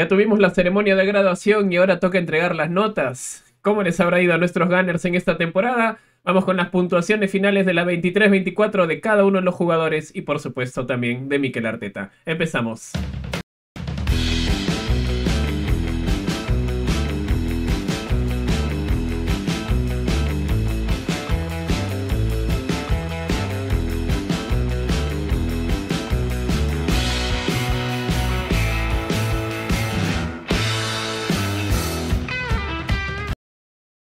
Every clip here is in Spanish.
Ya tuvimos la ceremonia de graduación y ahora toca entregar las notas. ¿Cómo les habrá ido a nuestros Gunners en esta temporada? Vamos con las puntuaciones finales de la 23-24 de cada uno de los jugadores y por supuesto también de Miquel Arteta. Empezamos.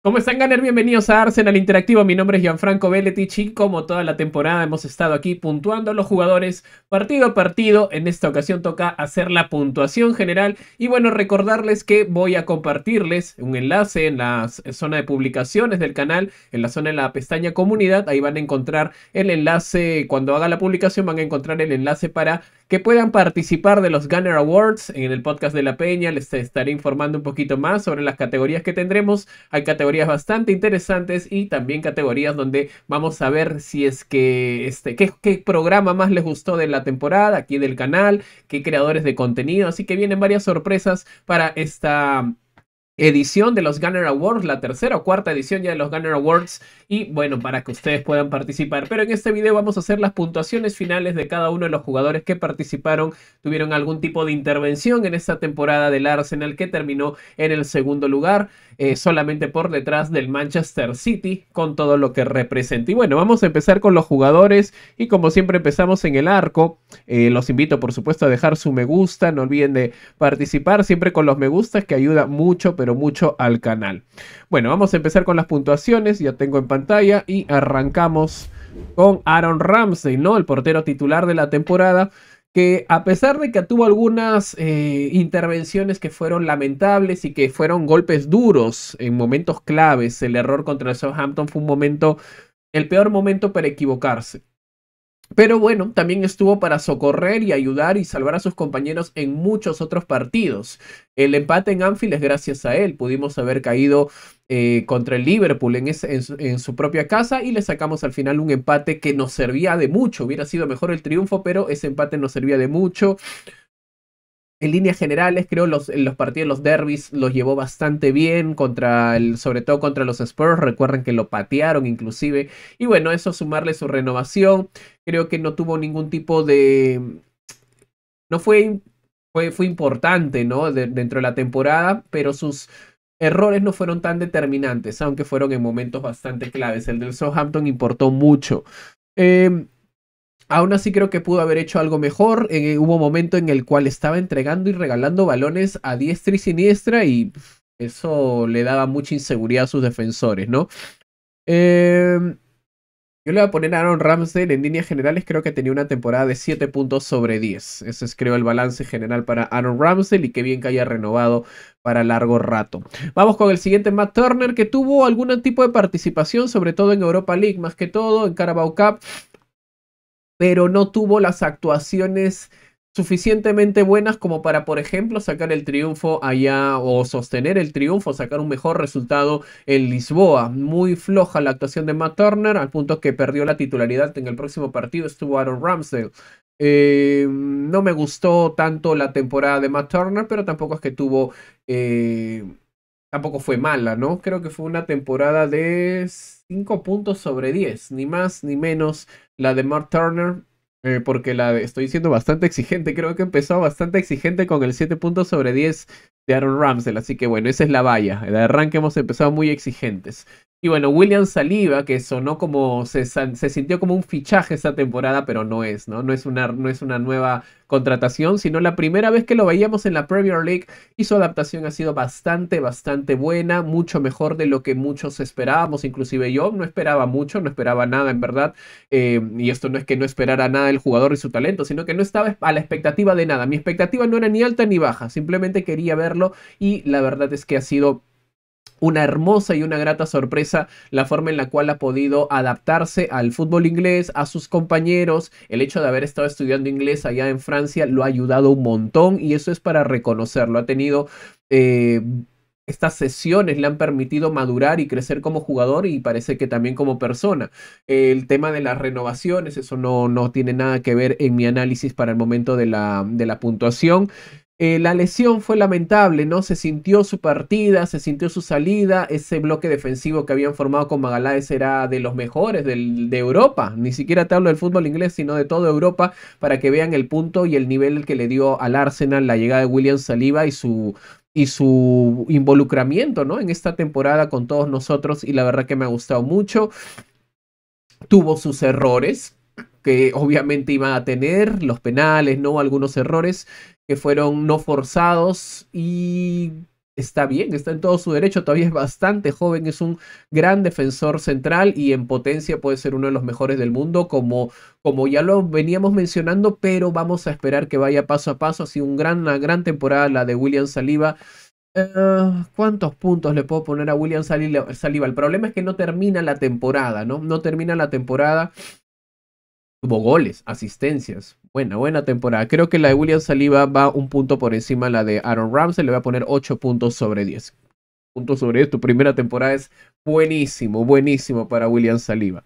¿Cómo están, Ganner? Bienvenidos a Arsenal Interactivo. Mi nombre es Gianfranco Belletich y como toda la temporada hemos estado aquí puntuando a los jugadores partido a partido. En esta ocasión toca hacer la puntuación general y bueno, recordarles que voy a compartirles un enlace en la eh, zona de publicaciones del canal, en la zona de la pestaña comunidad. Ahí van a encontrar el enlace, cuando haga la publicación van a encontrar el enlace para que puedan participar de los Gunner Awards. En el podcast de La Peña les estaré informando un poquito más sobre las categorías que tendremos. Hay categorías bastante interesantes y también categorías donde vamos a ver si es que este, qué, qué programa más les gustó de la temporada aquí del canal, qué creadores de contenido. Así que vienen varias sorpresas para esta edición de los Gunner Awards, la tercera o cuarta edición ya de los Gunner Awards y bueno, para que ustedes puedan participar. Pero en este video vamos a hacer las puntuaciones finales de cada uno de los jugadores que participaron, tuvieron algún tipo de intervención en esta temporada del Arsenal que terminó en el segundo lugar, eh, solamente por detrás del Manchester City con todo lo que representa. Y bueno, vamos a empezar con los jugadores y como siempre empezamos en el arco. Eh, los invito por supuesto a dejar su me gusta, no olviden de participar siempre con los me gustas que ayuda mucho, pero mucho al canal. Bueno, vamos a empezar con las puntuaciones, ya tengo en pantalla y arrancamos con Aaron Ramsey, ¿no? El portero titular de la temporada que a pesar de que tuvo algunas eh, intervenciones que fueron lamentables y que fueron golpes duros en momentos claves, el error contra Southampton fue un momento, el peor momento para equivocarse. Pero bueno, también estuvo para socorrer y ayudar y salvar a sus compañeros en muchos otros partidos. El empate en Anfield es gracias a él. Pudimos haber caído eh, contra el Liverpool en, su, propia casa y le sacamos al final un empate que nos servía de mucho. Hubiera sido mejor el triunfo, pero ese empate nos servía de mucho en líneas generales, creo los, los partidos, los derbis, los llevó bastante bien, contra el, sobre todo contra los Spurs. Recuerden que lo patearon inclusive. Y bueno, eso sumarle su renovación. Creo que no tuvo ningún tipo de. No fue, fue, importante, ¿no? dentro de la temporada, pero sus errores no fueron tan determinantes, aunque fueron en momentos bastante claves. El del Southampton importó mucho. Em, Aún así creo que pudo haber hecho algo mejor. Eh, hubo un momento en el cual estaba entregando y regalando balones a diestra y siniestra y eso le daba mucha inseguridad a sus defensores, ¿no? Em, yo le voy a poner a Aaron Ramsdale en líneas generales. Creo que tenía una temporada de 7 puntos sobre 10. Ese es, creo, el balance general para Aaron Ramsdale y qué bien que haya renovado para largo rato. Vamos con el siguiente Matt Turner que tuvo algún tipo de participación, sobre todo en Europa League, más que todo en Carabao Cup pero no tuvo las actuaciones suficientemente buenas como para, por ejemplo, sacar el triunfo allá o sostener el triunfo, sacar un mejor resultado en Lisboa. Muy floja la actuación de Matt Turner, al punto que perdió la titularidad en el próximo partido, estuvo Aaron Ramsdale. Em, no me gustó tanto la temporada de Matt Turner, pero tampoco es que tuvo... Eh, tampoco fue mala, ¿no? Creo que fue una temporada de 5 puntos sobre 10, ni más ni menos la de Mark Turner, eh, porque la estoy siendo bastante exigente, creo que empezó bastante exigente con el 7 puntos sobre 10 de Aaron Ramsell, así que bueno, esa es la valla, de arranque hemos empezado muy exigentes. Y bueno, William Saliba, que sonó como, se, sintió como un fichaje esta temporada, pero no es, ¿no? No es, una, no es una nueva contratación, sino la primera vez que lo veíamos en la Premier League y su adaptación ha sido bastante, bastante buena, mucho mejor de lo que muchos esperábamos, inclusive yo no esperaba mucho, no esperaba nada en verdad, eh, y esto no es que no esperara nada el jugador y su talento, sino que no estaba a la expectativa de nada, mi expectativa no era ni alta ni baja, simplemente quería verlo y la verdad es que ha sido una hermosa y una grata sorpresa la forma en la cual ha podido adaptarse al fútbol inglés, a sus compañeros. El hecho de haber estado estudiando inglés allá en Francia lo ha ayudado un montón y eso es para reconocerlo. Ha tenido... Eh, estas sesiones le han permitido madurar y crecer como jugador y parece que también como persona. El tema de las renovaciones, eso no, no tiene nada que ver en mi análisis para el momento de de la puntuación. Eh, la lesión fue lamentable, ¿no? Se sintió su partida, se sintió su salida. Ese bloque defensivo que habían formado con Magaláes era de los mejores de Europa. Ni siquiera te hablo del fútbol inglés, sino de toda Europa, para que vean el punto y el nivel que le dio al Arsenal la llegada de William Saliba y su y su involucramiento, ¿no? En esta temporada con todos nosotros y la verdad que me ha gustado mucho. Tuvo sus errores, que obviamente iba a tener, los penales, ¿no? Algunos errores que fueron no forzados y está bien, está en todo su derecho, todavía es bastante joven, es un gran defensor central y en potencia puede ser uno de los mejores del mundo, como, como ya lo veníamos mencionando, pero vamos a esperar que vaya paso a paso, ha sido un gran, una gran temporada la de William Saliba. Eh, ¿Cuántos puntos le puedo poner a William Saliba? El problema es que no termina la temporada, ¿no? No termina la temporada Tuvo goles, asistencias. Buena, buena temporada. Creo que la de William Saliba va un punto por encima la de Aaron Ramsey. Le voy a poner 8 puntos sobre 10. Puntos sobre esto. primera temporada es buenísimo, buenísimo para William Saliba.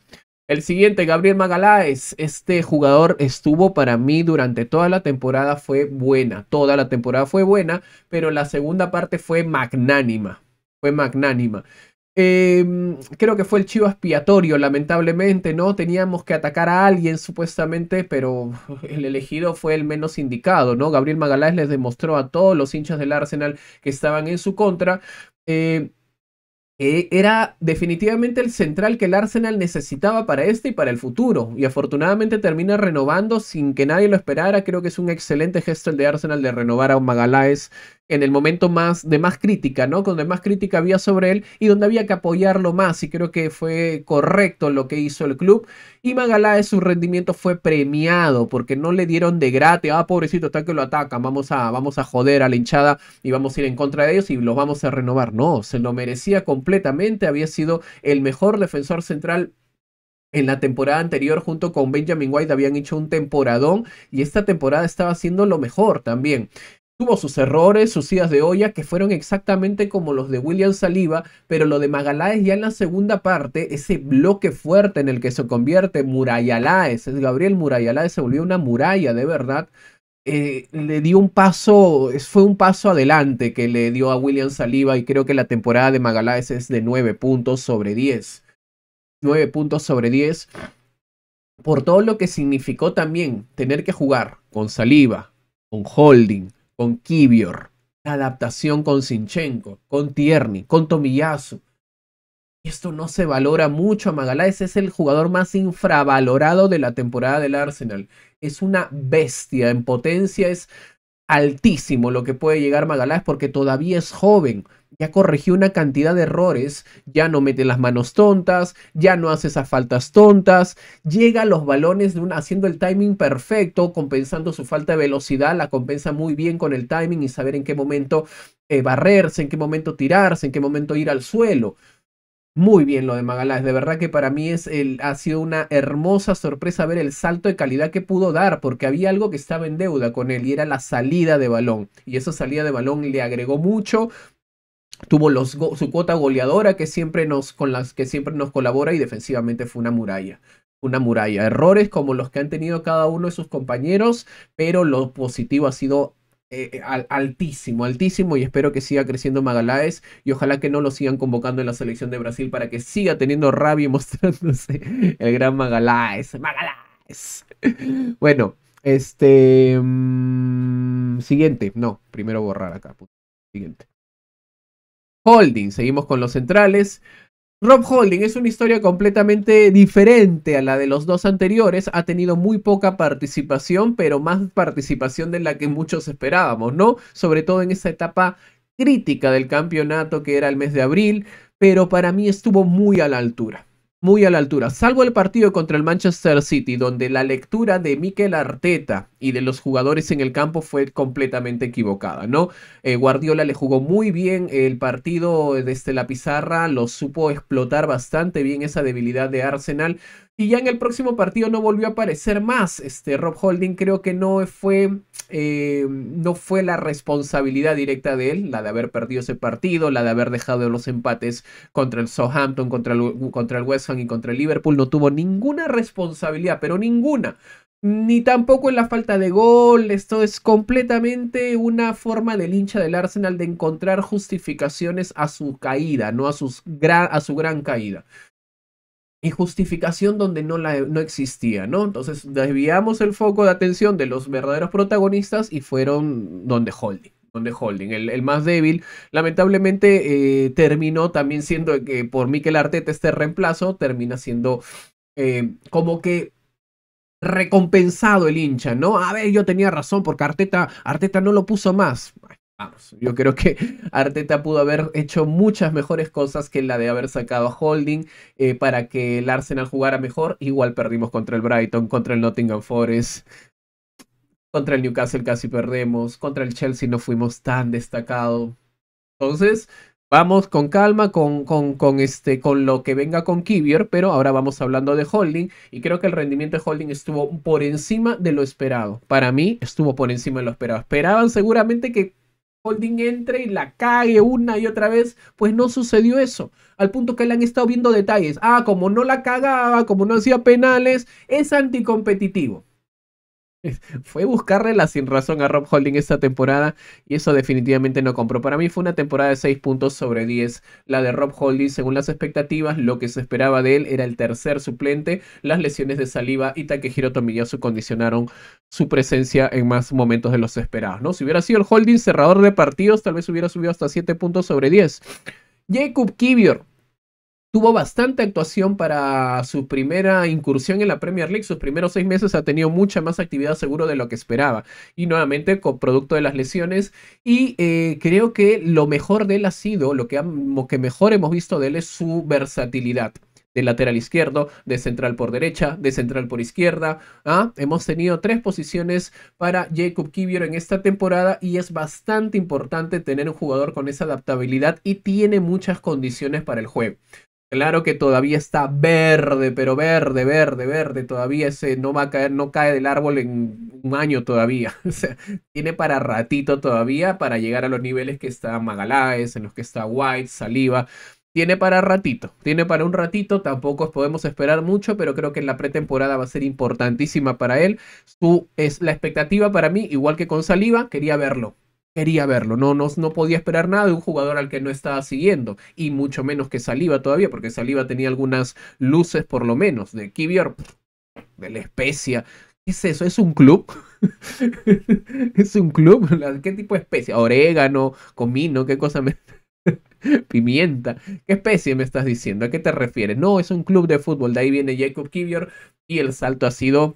El siguiente, Gabriel Magaláes. Este jugador estuvo para mí durante toda la temporada, fue buena. Toda la temporada fue buena, pero la segunda parte fue magnánima. Fue magnánima. Em, creo que fue el chivo expiatorio, lamentablemente, ¿no? Teníamos que atacar a alguien supuestamente, pero el elegido fue el menos indicado, ¿no? Gabriel Magaláes les demostró a todos los hinchas del Arsenal que estaban en su contra. Eh, eh, era definitivamente el central que el Arsenal necesitaba para este y para el futuro. Y afortunadamente termina renovando sin que nadie lo esperara. Creo que es un excelente gesto el de Arsenal de renovar a Magaláes en el momento más de más crítica, ¿no? Donde más crítica había sobre él y donde había que apoyarlo más y creo que fue correcto lo que hizo el club. Y Magaláes su rendimiento fue premiado porque no le dieron de gratis, ah, pobrecito, hasta que lo atacan, vamos a, vamos a joder a la hinchada y vamos a ir en contra de ellos y los vamos a renovar. No, se lo merecía completamente, había sido el mejor defensor central en la temporada anterior junto con Benjamin White habían hecho un temporadón y esta temporada estaba haciendo lo mejor también. Tuvo sus errores, sus idas de olla, que fueron exactamente como los de William Saliba, pero lo de Magaláes ya en la segunda parte, ese bloque fuerte en el que se convierte es Gabriel Murayaláes se volvió una muralla de verdad, eh, le dio un paso, fue un paso adelante que le dio a William Saliba y creo que la temporada de Magaláes es de 9 puntos sobre 10. 9 puntos sobre 10 por todo lo que significó también tener que jugar con Saliba, con Holding, con Kibior. la adaptación con Sinchenko, con Tierney, con Tomiyasu. Y esto no se valora mucho a Magaláes, es el jugador más infravalorado de la temporada del Arsenal. Es una bestia en potencia, es altísimo lo que puede llegar es porque todavía es joven. Ya corrigió una cantidad de errores, ya no mete las manos tontas, ya no hace esas faltas tontas, llega a los balones haciendo el timing perfecto, compensando su falta de velocidad, la compensa muy bien con el timing y saber en qué momento eh, barrerse, en qué momento tirarse, en qué momento ir al suelo muy bien lo de Magaláes. De verdad que para mí es el, ha sido una hermosa sorpresa ver el salto de calidad que pudo dar, porque había algo que estaba en deuda con él y era la salida de balón. Y esa salida de balón le agregó mucho. Tuvo los su cuota goleadora que siempre, nos, con las que siempre nos colabora y defensivamente fue una muralla una muralla. Errores como los que han tenido cada uno de sus compañeros, pero lo positivo ha sido eh, eh, altísimo, altísimo y espero que siga creciendo Magaláes y ojalá que no lo sigan convocando en la selección de Brasil para que siga teniendo rabia y mostrándose el gran Magaláes. Magaláes. Bueno, este... Mm, siguiente, no, primero borrar acá. Siguiente. Holding, seguimos con los centrales. Rob Holding es una historia completamente diferente a la de los dos anteriores. Ha tenido muy poca participación, pero más participación de la que muchos esperábamos, ¿no? Sobre todo en esa etapa crítica del campeonato que era el mes de abril, pero para mí estuvo muy a la altura muy a la altura, salvo el partido contra el Manchester City, donde la lectura de Mikel Arteta y de los jugadores en el campo fue completamente equivocada, ¿no? Eh, Guardiola le jugó muy bien el partido desde la pizarra, lo supo explotar bastante bien esa debilidad de Arsenal y ya en el próximo partido no volvió a aparecer más. Este, Rob Holding creo que no fue, eh, no fue la responsabilidad directa de él, la de haber perdido ese partido, la de haber dejado los empates contra el Southampton, contra el, contra el West Ham y contra el Liverpool. No tuvo ninguna responsabilidad, pero ninguna ni tampoco en la falta de gol. Esto es completamente una forma del hincha del Arsenal de encontrar justificaciones a su caída, no a, a su gran caída y justificación donde no, la, no existía, ¿no? Entonces desviamos el foco de atención de los verdaderos protagonistas y fueron donde Holding. Donde Holding, el, más débil, lamentablemente eh, terminó también siendo, que por Mikel Arteta este reemplazo, termina siendo eh, como que recompensado el hincha, ¿no? A ver, yo tenía razón porque Arteta, Arteta no lo puso más. Vamos, yo creo que Arteta pudo haber hecho muchas mejores cosas que la de haber sacado a Holding eh, para que el Arsenal jugara mejor. Igual perdimos contra el Brighton, contra el Nottingham Forest, contra el Newcastle casi perdemos, contra el Chelsea no fuimos tan destacados. Entonces, vamos con calma, con, con, con, este, con lo que venga con Kivior, pero ahora vamos hablando de Holding y creo que el rendimiento de Holding estuvo por encima de lo esperado. Para mí estuvo por encima de lo esperado. Esperaban seguramente que Holding entre y la cague una y otra vez, pues no sucedió eso. Al punto que le han estado viendo detalles. Ah, como no la cagaba, como no hacía penales, es anticompetitivo. Fue buscarle la sin razón a Rob Holding esta temporada y eso definitivamente no compró. Para mí fue una temporada de 6 puntos sobre 10. La de Rob Holding, según las expectativas, lo que se esperaba de él era el tercer suplente. Las lesiones de saliva y Takehiro Tomiyasu condicionaron su presencia en más momentos de los esperados. ¿no? Si hubiera sido el Holding cerrador de partidos, tal vez hubiera subido hasta 7 puntos sobre 10. Jacob Kivior tuvo bastante actuación para su primera incursión en la Premier League. Sus primeros seis meses ha tenido mucha más actividad seguro de lo que esperaba. Y nuevamente con producto de las lesiones. Y eh, creo que lo mejor de él ha sido, lo que, mejor hemos visto de él es su versatilidad de lateral izquierdo, de central por derecha, de central por izquierda. ¿ah? Hemos tenido tres posiciones para Jacob Kivior en esta temporada y es bastante importante tener un jugador con esa adaptabilidad y tiene muchas condiciones para el juego. Claro que todavía está verde, pero verde, verde, verde. Todavía ese no va a caer, no cae del árbol en un año todavía. O sea, tiene para ratito todavía para llegar a los niveles que está Magaláes, en los que está White, Saliva. Tiene para ratito, tiene para un ratito, tampoco podemos esperar mucho, pero creo que en la pretemporada va a ser importantísima para él. es la expectativa para mí, igual que con Saliva, quería verlo quería verlo, no, no, no podía esperar nada de un jugador al que no estaba siguiendo, y mucho menos que Saliva todavía, porque Saliva tenía algunas luces por lo menos, de Kibior, de la especia. ¿Qué es eso? ¿Es un club? ¿Es un club? ¿Qué tipo de especia? Orégano, comino, qué cosa me... Pimienta. ¿Qué especie me estás diciendo? ¿A qué te refieres? No, es un club de fútbol. De ahí viene Jacob Kivior y el salto ha sido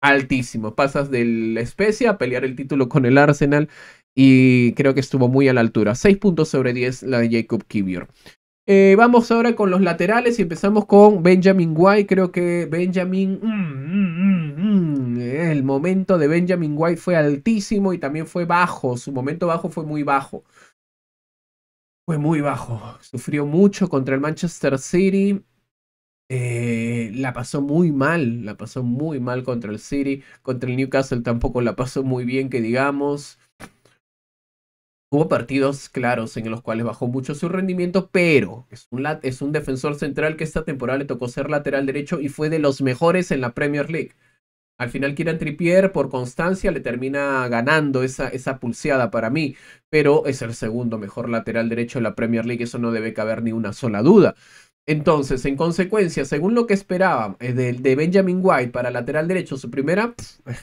altísimo. Pasas de la especie a pelear el título con el Arsenal y creo que estuvo muy a la altura. 6 puntos sobre 10 la de Jacob Kivior. Eh, vamos ahora con los laterales y empezamos con Benjamin White. Creo que Benjamin. Mm, mm, mm, eh, el momento de Benjamin White fue altísimo y también fue bajo. Su momento bajo fue muy bajo. Fue muy bajo. Sufrió mucho contra el Manchester City. Eh, la pasó muy mal. La pasó muy mal contra el City. Contra el Newcastle tampoco la pasó muy bien, que digamos. Hubo partidos claros en los cuales bajó mucho su rendimiento, pero es un, es un defensor central que esta temporada le tocó ser lateral derecho y fue de los mejores en la Premier League. Al final Kieran Trippier por constancia le termina ganando esa, esa pulseada para mí, pero es el segundo mejor lateral derecho de la Premier League, eso no debe caber ni una sola duda. Entonces, en consecuencia, según lo que esperaba eh, de, de Benjamin White para lateral derecho, su primera,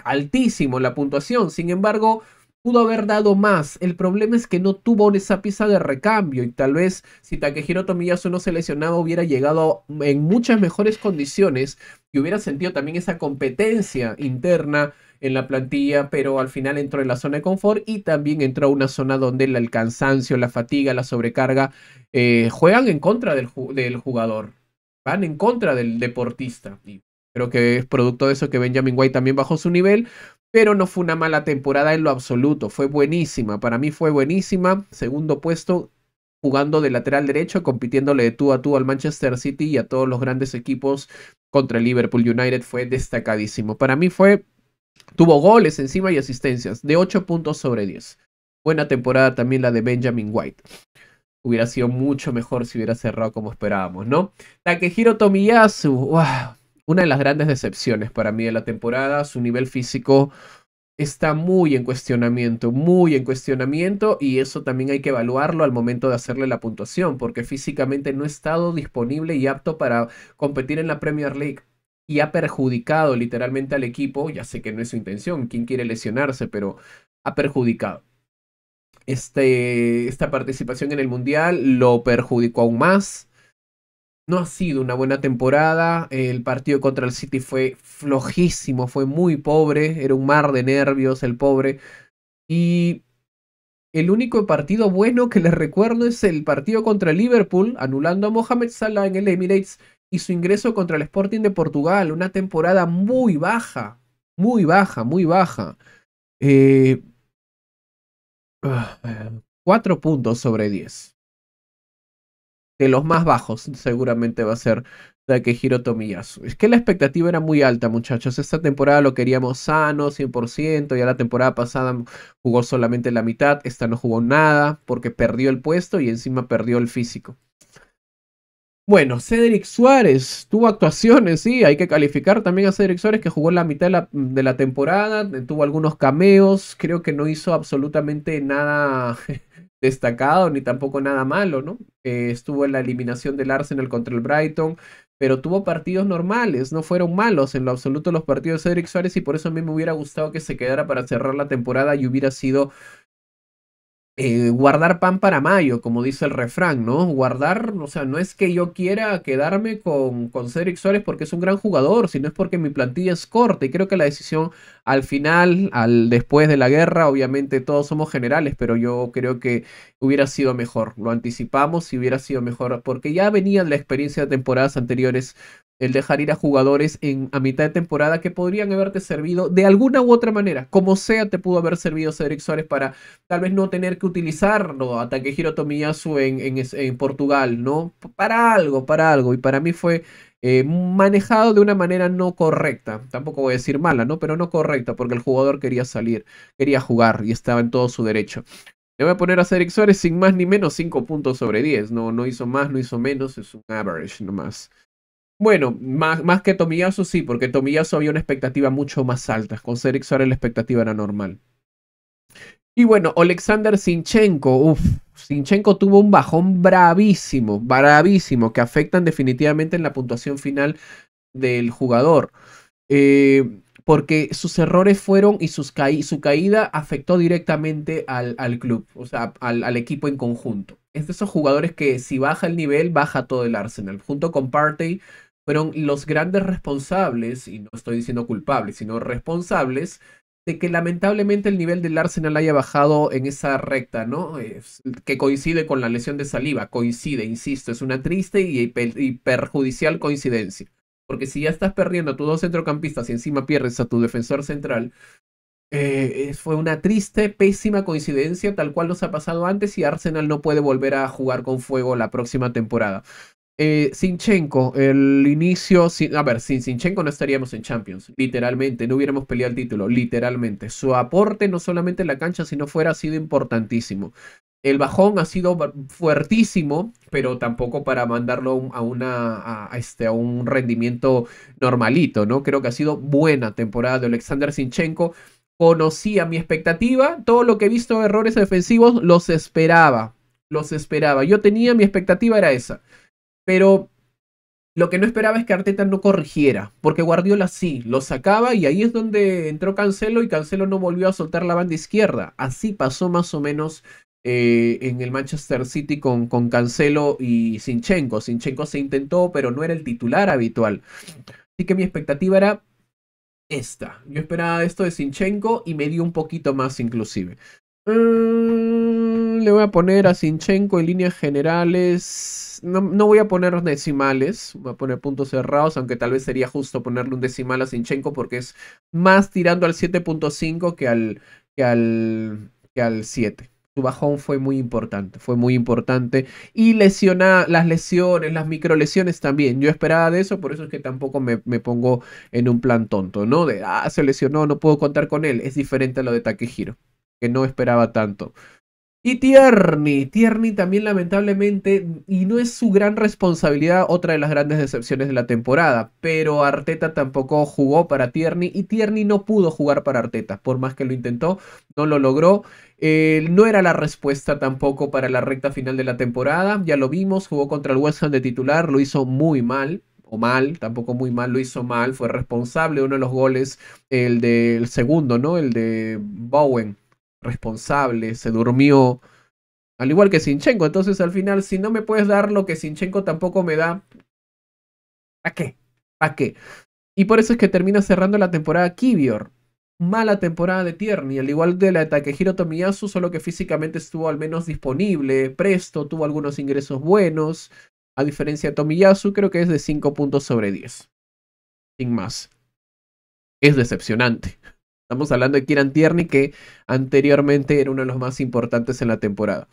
altísimo la puntuación, sin embargo, pudo haber dado más. El problema es que no tuvo esa pieza de recambio y tal vez si Takehiro Tomiyasu no se lesionaba hubiera llegado en muchas mejores condiciones y hubiera sentido también esa competencia interna en la plantilla, pero al final entró en la zona de confort y también entró a una zona donde el cansancio, la fatiga, la sobrecarga eh, juegan en contra del, del, jugador, van en contra del deportista. Y creo que es producto de eso que Benjamin White también bajó su nivel, pero no fue una mala temporada en lo absoluto, fue buenísima, para mí fue buenísima, segundo puesto jugando de lateral derecho, compitiéndole de tú a tú al Manchester City y a todos los grandes equipos contra el Liverpool United fue destacadísimo. Para mí fue, tuvo goles encima y asistencias, de 8 puntos sobre 10. Buena temporada también la de Benjamin White hubiera sido mucho mejor si hubiera cerrado como esperábamos, ¿no? Takehiro Tomiyasu, wow, una de las grandes decepciones para mí de la temporada. Su nivel físico está muy en cuestionamiento, muy en cuestionamiento y eso también hay que evaluarlo al momento de hacerle la puntuación, porque físicamente no ha estado disponible y apto para competir en la Premier League y ha perjudicado literalmente al equipo, ya sé que no es su intención, quién quiere lesionarse, pero ha perjudicado. Este, esta participación en el Mundial lo perjudicó aún más no ha sido una buena temporada. El partido contra el City fue flojísimo, fue muy pobre, era un mar de nervios el pobre. Y el único partido bueno que les recuerdo es el partido contra Liverpool, anulando a Mohamed Salah en el Emirates y su ingreso contra el Sporting de Portugal. Una temporada muy baja, muy baja, muy baja. Eh, ah, cuatro puntos sobre 10 de los más bajos seguramente va a ser Takehiro Tomiyasu. Es que la expectativa era muy alta, muchachos. Esta temporada lo queríamos sano, 100%. Ya la temporada pasada jugó solamente la mitad. Esta no jugó nada porque perdió el puesto y encima perdió el físico. Bueno, Cedric Suárez tuvo actuaciones, sí, hay que calificar también a Cedric Suárez que jugó la mitad de la, mm, temporada, eh, tuvo algunos cameos, creo que no hizo absolutamente nada destacado ni tampoco nada malo, ¿no? Eh, estuvo en la eliminación del Arsenal contra el Brighton, pero tuvo partidos normales, no fueron malos en lo absoluto los partidos de Cedric Suárez y por eso a mí me hubiera gustado que se quedara para cerrar la temporada y hubiera sido eh, guardar pan para mayo, como dice el refrán, ¿no? Guardar, o sea, no es que yo quiera quedarme con, con Cedric Suárez porque es un gran jugador, sino es porque mi plantilla es corta y creo que la decisión al final, al después de la guerra, obviamente todos somos generales, pero yo creo que hubiera sido mejor, lo anticipamos y hubiera sido mejor porque ya venía la experiencia de temporadas anteriores el dejar ir a jugadores en, a mitad de temporada que podrían haberte servido de alguna u otra manera, como sea te pudo haber servido Cedric Suárez para tal vez no tener que utilizarlo ataque Takehiro Tomiyasu en, en Portugal, ¿no? Para algo, para algo, y para mí fue eh, manejado de una manera no correcta, tampoco voy a decir mala, ¿no? Pero no correcta, porque el jugador quería salir, quería jugar y estaba en todo su derecho. Le voy a poner a Cedric Suárez sin más ni menos 5 puntos sobre 10. No, no hizo más, no hizo menos, es un average nomás. Bueno, más, más que Tomiyasu sí, porque Tomiyasu había una expectativa mucho más alta. Con Cedric Suárez la expectativa era normal. Y bueno, Alexander Sinchenko, Uf, Sinchenko tuvo un bajón bravísimo, bravísimo, que afectan definitivamente en la puntuación final del jugador. Eh, porque sus errores fueron y su caída afectó directamente al, al club, o sea, al, al, equipo en conjunto. Es de esos jugadores que si baja el nivel, baja todo el Arsenal. Junto con Partey, fueron los grandes responsables, y no estoy diciendo culpables, sino responsables, de que lamentablemente el nivel del Arsenal haya bajado en esa recta, ¿no? que coincide con la lesión de saliva, coincide, insisto, es una triste y, perjudicial coincidencia. Porque si ya estás perdiendo a tus dos centrocampistas y encima pierdes a tu defensor central, eh, fue una triste, pésima coincidencia, tal cual nos ha pasado antes y Arsenal no puede volver a jugar con fuego la próxima temporada. Eh, Sinchenko, el inicio, sin, a ver, sin Sinchenko no estaríamos en Champions, literalmente, no hubiéramos peleado el título, literalmente. Su aporte no solamente en la cancha, sino fuera ha sido importantísimo. El bajón ha sido fuertísimo, pero tampoco para mandarlo a, una, a, este, a un rendimiento normalito, ¿no? Creo que ha sido buena temporada de Alexander Sinchenko. Conocía mi expectativa, todo lo que he visto errores defensivos los esperaba, los esperaba. Yo tenía, mi expectativa era esa. Pero lo que no esperaba es que Arteta no corrigiera, porque Guardiola sí, lo sacaba y ahí es donde entró Cancelo y Cancelo no volvió a soltar la banda izquierda. Así pasó más o menos eh, en el Manchester City con, Cancelo y Sinchenko. Sinchenko se intentó, pero no era el titular habitual. Así que mi expectativa era esta. Yo esperaba esto de Sinchenko y me dio un poquito más inclusive. Mm, le voy a poner a Sinchenko en líneas generales. No, voy a poner decimales, voy a poner puntos cerrados, aunque tal vez sería justo ponerle un decimal a Sinchenko porque es más tirando al 7.5 que al, que, al, que al 7. Su bajón fue muy importante, fue muy importante. Y lesiona, las lesiones, las microlesiones también. Yo esperaba de eso, por eso es que tampoco me, pongo en un plan tonto, ¿no? De, ah, se lesionó, no puedo contar con él. Es diferente a lo de Takehiro, que no esperaba tanto. Y Tierney, Tierney también lamentablemente, y no es su gran responsabilidad, otra de las grandes decepciones de la temporada, pero Arteta tampoco jugó para Tierney y Tierney no pudo jugar para Arteta, por más que lo intentó, no lo logró. Eh, no era la respuesta tampoco para la recta final de la temporada, ya lo vimos, jugó contra el West Ham de titular, lo hizo muy mal, o mal, tampoco muy mal, lo hizo mal, fue responsable de uno de los goles, el del segundo, ¿no? El de Bowen responsable, se durmió. Al igual que Sinchenko. Entonces, al final, si no me puedes dar lo que Sinchenko tampoco me da, ¿a qué? ¿A qué? Y por eso es que termina cerrando la temporada Kivior. Mala temporada de Tierney, al igual de la de Takehiro Tomiyasu, solo que físicamente estuvo al menos disponible, presto, tuvo algunos ingresos buenos. A diferencia de Tomiyasu, creo que es de 5 puntos sobre 10. Sin más. Es decepcionante. Estamos hablando de Kieran Tierney, que anteriormente era uno de los más importantes en la temporada.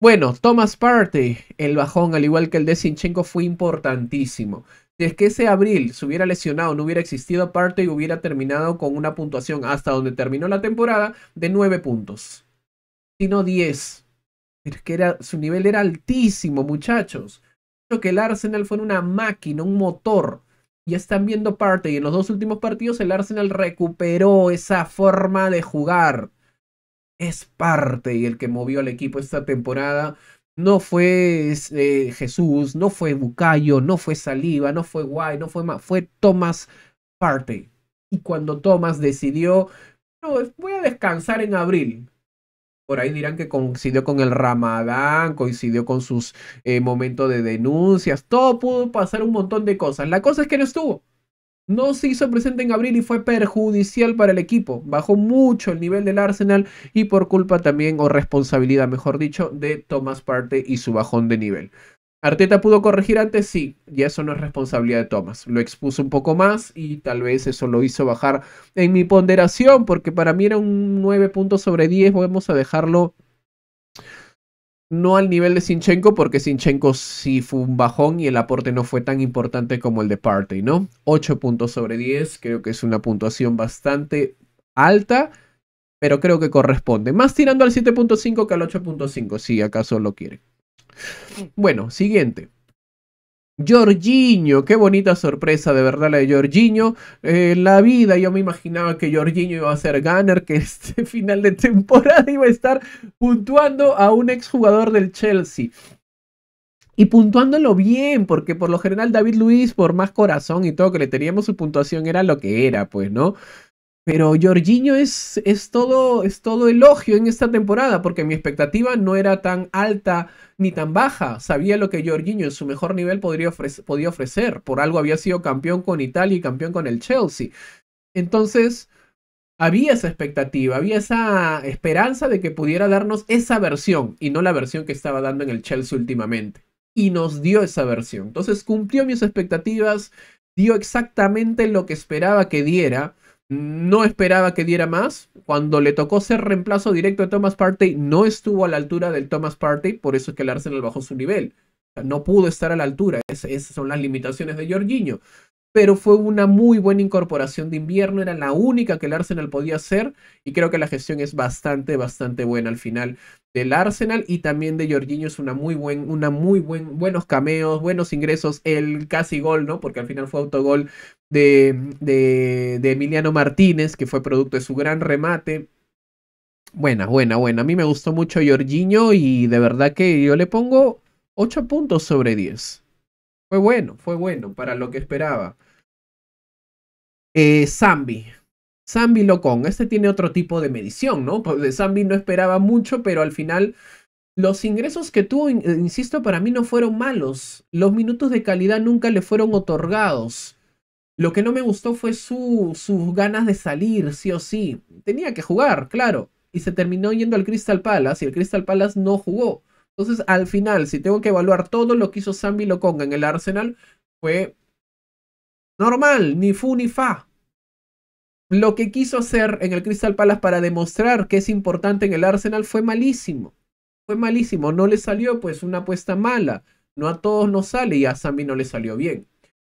Bueno, Thomas Partey, el bajón, al igual que el de Sinchenko, fue importantísimo. Si es que ese abril se hubiera lesionado, no hubiera existido Partey, hubiera terminado con una puntuación hasta donde terminó la temporada de 9 puntos. Sino 10. Es que era, su nivel era altísimo, muchachos. Creo que el Arsenal fue una máquina, un motor ya están viendo parte. Y en los dos últimos partidos el Arsenal recuperó esa forma de jugar. Es parte y el que movió al equipo esta temporada. No fue eh, Jesús, no fue Bucayo, no fue Saliba, no fue Guay, no fue más, fue Thomas Partey. Y cuando Thomas decidió, no, voy a descansar en abril. Por ahí dirán que coincidió con el Ramadán, coincidió con sus eh, momentos de denuncias, todo pudo pasar un montón de cosas. La cosa es que no estuvo. No se hizo presente en abril y fue perjudicial para el equipo. Bajó mucho el nivel del Arsenal y por culpa también, o responsabilidad, mejor dicho, de Thomas Partey y su bajón de nivel. Arteta pudo corregir antes, sí, y eso no es responsabilidad de Thomas. Lo expuso un poco más y tal vez eso lo hizo bajar en mi ponderación, porque para mí era un 9 puntos sobre 10. Vamos a dejarlo no al nivel de Sinchenko, porque Sinchenko sí fue un bajón y el aporte no fue tan importante como el de Partey, ¿no? 8 puntos sobre 10, creo que es una puntuación bastante alta, pero creo que corresponde. Más tirando al 7.5 que al 8.5, si acaso lo quiere. Bueno, siguiente. Jorginho, qué bonita sorpresa, de verdad, la de Jorginho. en eh, la vida, yo me imaginaba que Jorginho iba a ser Gunner, que este final de temporada iba a estar puntuando a un exjugador del Chelsea. Y puntuándolo bien, porque por lo general David Luis, por más corazón y todo que le teníamos, su puntuación era lo que era, pues, ¿no? Pero Jorginho es, es, todo, es todo elogio en esta temporada, porque mi expectativa no era tan alta ni tan baja. Sabía lo que Jorginho en su mejor nivel podría podía ofrecer. Por algo había sido campeón con Italia y campeón con el Chelsea. Entonces, había esa expectativa, había esa esperanza de que pudiera darnos esa versión y no la versión que estaba dando en el Chelsea últimamente. Y nos dio esa versión. Entonces, cumplió mis expectativas, dio exactamente lo que esperaba que diera no esperaba que diera más. Cuando le tocó ser reemplazo directo de Thomas Partey, no estuvo a la altura del Thomas Partey, por eso es que el Arsenal bajó su nivel. no pudo estar a la altura. esas son las limitaciones de Jorginho pero fue una muy buena incorporación de invierno, era la única que el Arsenal podía hacer y creo que la gestión es bastante, bastante buena al final del Arsenal y también de Jorginho es una muy buen, una muy buen, buenos cameos, buenos ingresos, el casi gol, ¿no? Porque al final fue autogol de, de, de Emiliano Martínez, que fue producto de su gran remate. Buena, buena, buena. A mí me gustó mucho Jorginho y de verdad que yo le pongo 8 puntos sobre 10. Fue bueno, fue bueno para lo que esperaba. Eh, Zambi. Zambi Locón. Este tiene otro tipo de medición, ¿no? Porque Zambi no esperaba mucho, pero al final los ingresos que tuvo, eh, insisto, para mí no fueron malos. Los minutos de calidad nunca le fueron otorgados. Lo que no me gustó fue su, sus ganas de salir, sí o sí. Tenía que jugar, claro. Y se terminó yendo al Crystal Palace y el Crystal Palace no jugó. Entonces, al final, si tengo que evaluar todo lo que hizo Sambi Lokonga en el Arsenal, fue normal, ni fu ni fa. Lo que quiso hacer en el Crystal Palace para demostrar que es importante en el Arsenal fue malísimo. Fue malísimo, no le salió pues una apuesta mala. No a todos nos sale y a Sambi no le salió bien.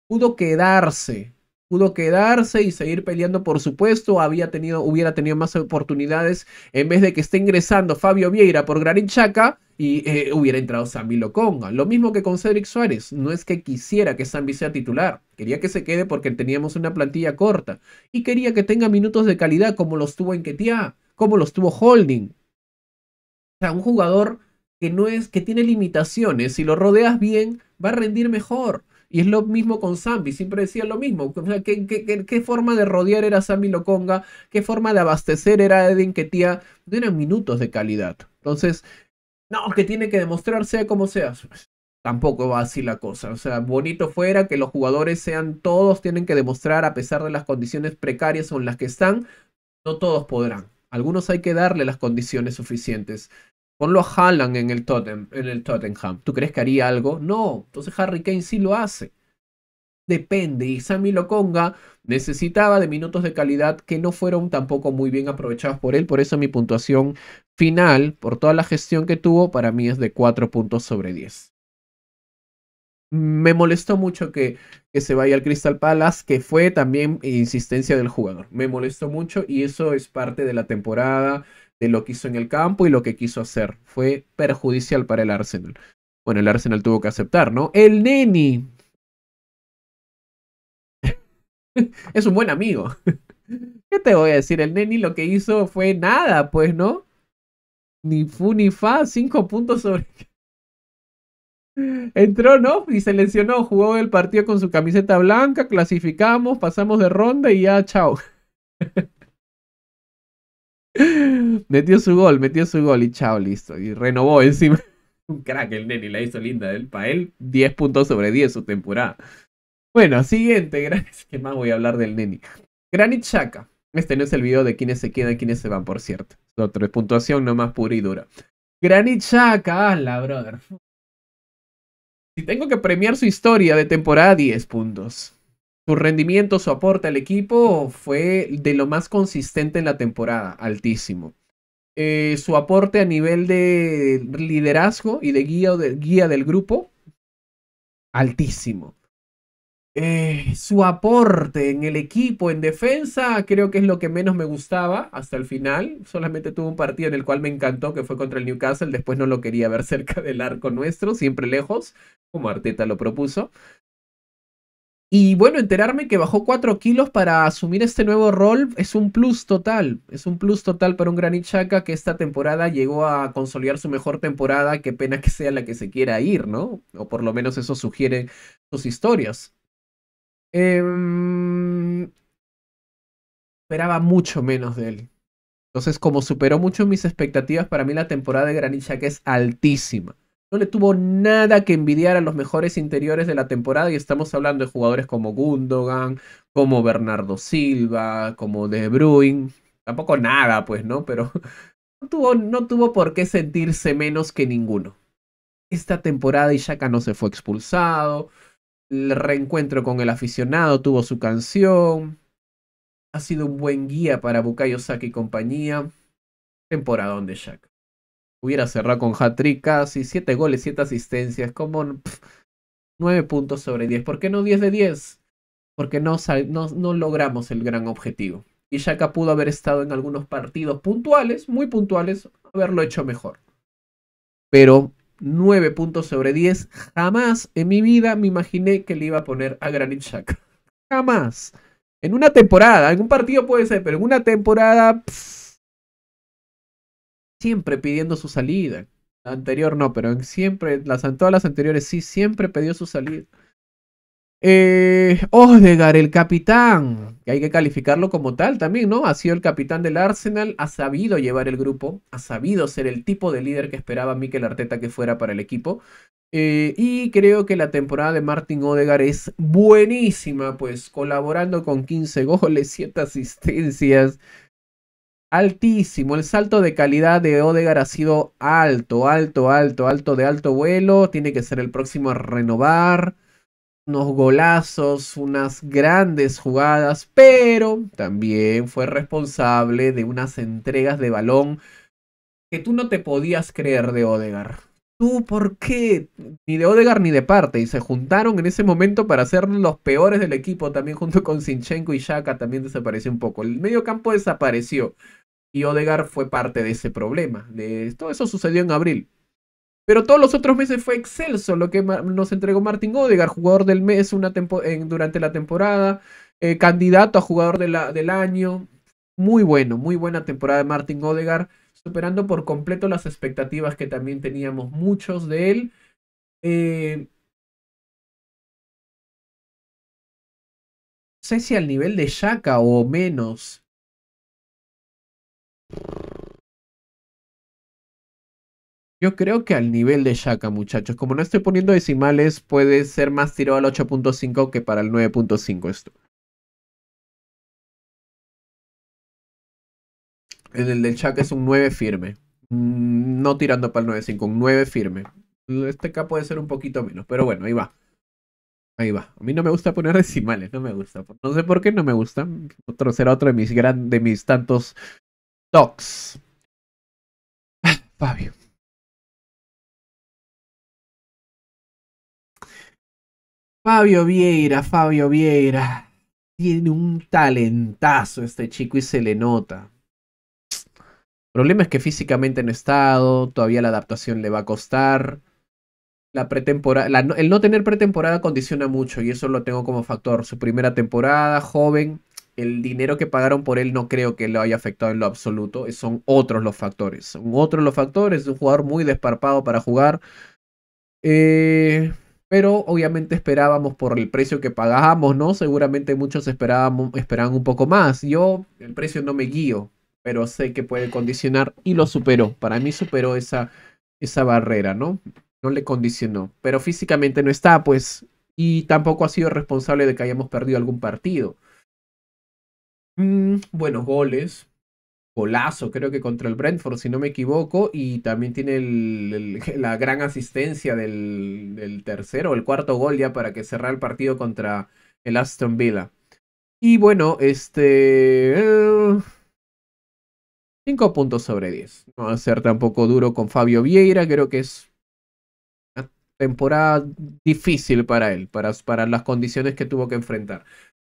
Pudo quedarse pudo quedarse y seguir peleando por supuesto, había tenido, hubiera tenido más oportunidades en vez de que esté ingresando Fabio Vieira por Granit Xhaka y eh, hubiera entrado Sambi Loconga. Lo mismo que con Cedric Suárez, no es que quisiera que Sambi sea titular, quería que se quede porque teníamos una plantilla corta y quería que tenga minutos de calidad como los tuvo en Ketia, como los tuvo Holding. O sea, un jugador que no es que tiene limitaciones, si lo rodeas bien va a rendir mejor. Y es lo mismo con Zambi, siempre decía lo mismo. O sea, ¿qué, qué, forma de rodear era Zambi Loconga? ¿Qué forma de abastecer era Eden Ketia? No eran minutos de calidad. Entonces, no, que tiene que demostrar sea como sea. Pues, tampoco va así la cosa. O sea, bonito fuera que los jugadores sean todos, tienen que demostrar a pesar de las condiciones precarias en las que están, no todos podrán. Algunos hay que darle las condiciones suficientes. Ponlo a Haaland en el, Tottenham, en el ¿Tú crees que haría algo? No. Entonces Harry Kane sí lo hace. Depende. Y Sammy Lokonga necesitaba de minutos de calidad que no fueron tampoco muy bien aprovechados por él. Por eso mi puntuación final, por toda la gestión que tuvo, para mí es de 4 puntos sobre 10 me molestó mucho que, que, se vaya al Crystal Palace, que fue también insistencia del jugador. Me molestó mucho y eso es parte de la temporada de lo que hizo en el campo y lo que quiso hacer. Fue perjudicial para el Arsenal. Bueno, el Arsenal tuvo que aceptar, ¿no? El Neni. es un buen amigo. ¿Qué te voy a decir? El Neni lo que hizo fue nada, pues, ¿no? Ni fu ni fa, cinco puntos sobre. Entró, ¿no? Y se lesionó, jugó el partido con su camiseta blanca, clasificamos, pasamos de ronda y ya, chao. Metió su gol, metió su gol y chao, listo. Y renovó encima. Un crack el Neni la hizo linda. Él, para él, 10 puntos sobre 10 su temporada. Bueno, siguiente, gran ¿Qué más voy a hablar del Neni. Granit Chaka. Este no es el video de quienes se quedan, quiénes se van, por cierto. Otra puntuación nomás pura y dura. Granit Xhaka, la brother. Si tengo que premiar su historia de temporada, 10 puntos. Su rendimiento, su aporte al equipo fue de lo más consistente en la temporada, altísimo. Eh, su aporte a nivel de liderazgo y de guía, del grupo, altísimo. Eh, su aporte en el equipo, en defensa, creo que es lo que menos me gustaba hasta el final. Solamente tuvo un partido en el cual me encantó, que fue contra el Newcastle. Después no lo quería ver cerca del arco nuestro, siempre lejos, como Arteta lo propuso. Y bueno, enterarme que bajó 4 kilos para asumir este nuevo rol es un plus total. Es un plus total para un Granit que esta temporada llegó a consolidar su mejor temporada. Qué pena que sea la que se quiera ir, ¿no? O por lo menos eso sugiere sus historias. Em, esperaba mucho menos de él. Entonces, como superó mucho mis expectativas, para mí la temporada de Granit es altísima no le tuvo nada que envidiar a los mejores interiores de la temporada y estamos hablando de jugadores como Gundogan, como Bernardo Silva, como De Bruyne, tampoco nada pues, ¿no? Pero no tuvo, no tuvo por qué sentirse menos que ninguno. Esta temporada Ishaka no se fue expulsado, el reencuentro con el aficionado tuvo su canción, ha sido un buen guía para Bukayo Saki y compañía, temporada de Ishaka. Hubiera cerrado con hat-trick casi, 7 goles, 7 asistencias, como 9 puntos sobre 10. ¿Por qué no 10 de 10? Porque no, logramos el gran objetivo. Y Shaka pudo haber estado en algunos partidos puntuales, muy puntuales, haberlo hecho mejor. Pero 9 puntos sobre 10, jamás en mi vida me imaginé que le iba a poner a Granit Shaka. Jamás. En una temporada, en un partido puede ser, pero en una temporada siempre pidiendo su salida. La anterior no, pero siempre, las, todas las anteriores sí, siempre pidió su salida. Eh, Odegar, el capitán, que hay que calificarlo como tal también, ¿no? Ha sido el capitán del Arsenal, ha sabido llevar el grupo, ha sabido ser el tipo de líder que esperaba Mikel Arteta que fuera para el equipo. Eh, y creo que la temporada de Martin Odegar es buenísima, pues colaborando con 15 goles, 7 asistencias, altísimo. El salto de calidad de Odegar ha sido alto, alto, alto, alto, de alto vuelo. Tiene que ser el próximo a renovar. Unos golazos, unas grandes jugadas, pero también fue responsable de unas entregas de balón que tú no te podías creer de Odegar. ¿Tú por qué? Ni de Odegar ni de parte. Y se juntaron en ese momento para ser los peores del equipo. También junto con Sinchenko y Shaka también desapareció un poco. El medio campo desapareció y Odegar fue parte de ese problema. todo eso sucedió en abril. Pero todos los otros meses fue excelso lo que nos entregó Martin Odegar. jugador del mes durante la temporada, eh, candidato a jugador del año. Muy bueno, muy buena temporada de Martin Odegar. superando por completo las expectativas que también teníamos muchos de él. Eh, no sé si al nivel de Shaka o menos, yo creo que al nivel de Shaka, muchachos. Como no estoy poniendo decimales, puede ser más tirado al 8.5 que para el 9.5 esto. En el del Shaka es un 9 firme. Mm, no tirando para el 9.5, un 9 firme. Este K puede ser un poquito menos, pero bueno, ahí va. Ahí va. A mí no me gusta poner decimales, no me gusta. No sé por qué no me gusta. Otro será otro de mis gran, de mis tantos Docs. Fabio. Fabio Vieira, Fabio Vieira. Tiene un talentazo este chico y se le nota. El problema es que físicamente en estado, todavía la adaptación le va a costar. el no tener pretemporada condiciona mucho y eso lo tengo como factor. Su primera temporada, joven, el dinero que pagaron por él no creo que lo haya afectado en lo absoluto. Son otros los factores. Son otros los factores. Es un jugador muy desparpado para jugar. Eh, pero obviamente esperábamos por el precio que pagábamos, ¿no? Seguramente muchos esperábamos, esperaban un poco más. Yo el precio no me guío, pero sé que puede condicionar y lo superó. Para mí superó esa, esa barrera, ¿no? No le condicionó. Pero físicamente no está, pues. Y tampoco ha sido responsable de que hayamos perdido algún partido Mm, buenos goles. Golazo, creo que contra el Brentford, si no me equivoco. Y también tiene el, la gran asistencia del, del tercero, el cuarto gol ya para que cerrar el partido contra el Aston Villa. Y bueno, este... 5 eh, puntos sobre 10. No va a ser tampoco duro con Fabio Vieira, creo que es una temporada difícil para él, para, para las condiciones que tuvo que enfrentar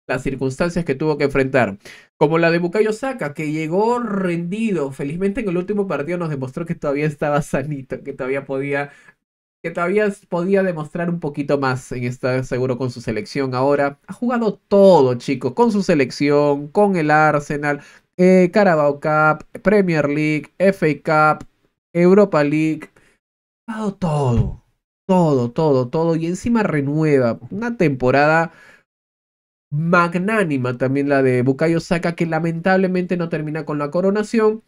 las circunstancias que tuvo que enfrentar. Como la de Bukayo Saka, que llegó rendido. Felizmente en el último partido nos demostró que todavía estaba sanito, que todavía podía, que todavía podía demostrar un poquito más en estar seguro con su selección. Ahora ha jugado todo, chicos, con su selección, con el Arsenal, eh, Carabao Cup, Premier League, FA Cup, Europa League. Ha jugado todo, todo, todo, todo. Y encima renueva una temporada magnánima también la de Bukayo Saka, que lamentablemente no termina con la coronación.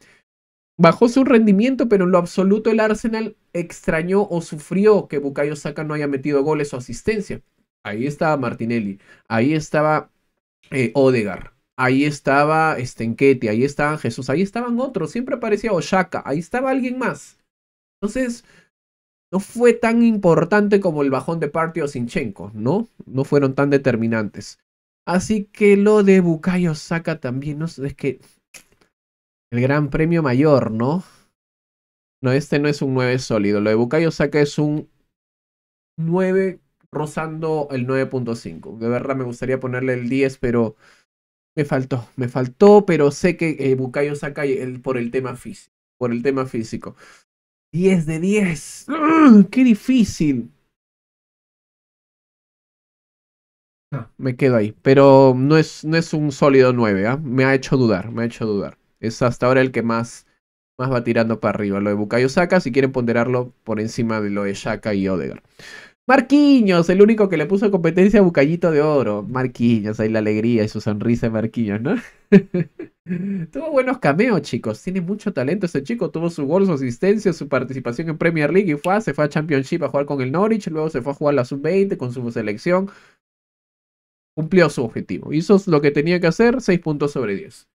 Bajó su rendimiento, pero en lo absoluto el Arsenal extrañó o sufrió que Bukayo Saka no haya metido goles o asistencia. Ahí estaba Martinelli, ahí estaba eh, Odegaard, Odegar, ahí estaba Stenketi, ahí estaba Jesús, ahí estaban otros, siempre aparecía Oshaka, ahí estaba alguien más. Entonces, no fue tan importante como el bajón de partido o Sinchenko, ¿no? No fueron tan determinantes. Así que lo de Bukayo Saka también, no sé, es que el gran premio mayor, ¿no? No, este no es un 9 sólido. Lo de Bukayo Saka es un 9 rozando el 9.5. De verdad me gustaría ponerle el 10, pero me faltó. Me faltó, pero sé que Bucayo eh, Bukayo Saka por el tema físico. Por el tema físico. 10 de 10. ¡Ah! ¡Qué difícil! Ah. me quedo ahí. Pero no es, no es un sólido 9, ¿ah? me ha hecho dudar, me ha hecho dudar. Es hasta ahora el que más, más va tirando para arriba. Lo de Bucayo Saka, si quieren ponderarlo por encima de lo de Shaka y Odegaard. Marquinhos, el único que le puso competencia a Bucayito de Oro. Marquinhos, ahí la alegría y su sonrisa de Marquinhos, ¿no? tuvo buenos cameos, chicos. Tiene mucho talento ese chico. Tuvo su gol, su asistencia, su participación en Premier League y fue, ah, se fue a Championship a jugar con el Norwich. Luego se fue a jugar a la Sub-20 con su selección. Cumplió su objetivo. Hizo lo que tenía que hacer, 6 puntos sobre 10.